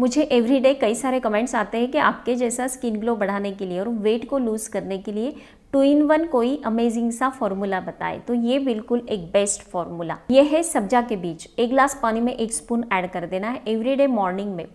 मुझे एवरीडे कई सारे कमेंट्स आते हैं कि आपके जैसा स्किन ग्लो बढ़ाने के लिए और वेट को लूज़ करने के लिए टू इन वन कोई अमेजिंग सा फॉर्मूला बताए तो ये बिल्कुल एक बेस्ट फॉर्मूला ये है सब्जा के बीज एक ग्लास पानी में एक स्पून ऐड कर देना है एवरीडे मॉर्निंग में